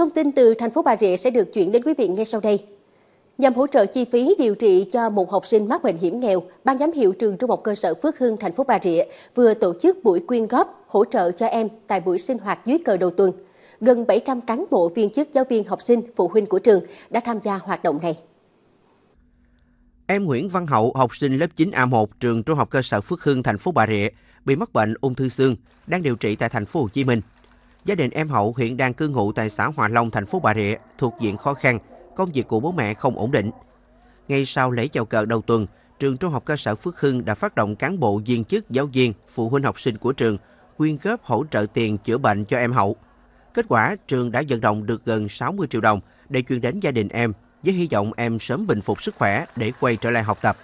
Thông tin từ thành phố Bà Rịa sẽ được chuyển đến quý vị ngay sau đây. Nhằm hỗ trợ chi phí điều trị cho một học sinh mắc bệnh hiểm nghèo, Ban giám hiệu trường Trung học cơ sở Phước Hưng, thành phố Bà Rịa vừa tổ chức buổi quyên góp hỗ trợ cho em tại buổi sinh hoạt dưới cờ đầu tuần. Gần 700 cán bộ viên chức giáo viên học sinh, phụ huynh của trường đã tham gia hoạt động này. Em Nguyễn Văn Hậu, học sinh lớp 9 A1, trường Trung học cơ sở Phước Hưng, thành phố Bà Rịa, bị mắc bệnh ung thư xương, đang điều trị tại thành phố Hồ Chí Minh. Gia đình em Hậu hiện đang cư ngụ tại xã Hòa Long, thành phố Bà Rịa, thuộc diện khó khăn, công việc của bố mẹ không ổn định. Ngay sau lễ chào cờ đầu tuần, trường trung học cơ sở Phước Hưng đã phát động cán bộ viên chức, giáo viên, phụ huynh học sinh của trường quyên góp hỗ trợ tiền chữa bệnh cho em Hậu. Kết quả, trường đã vận động được gần 60 triệu đồng để chuyển đến gia đình em với hy vọng em sớm bình phục sức khỏe để quay trở lại học tập.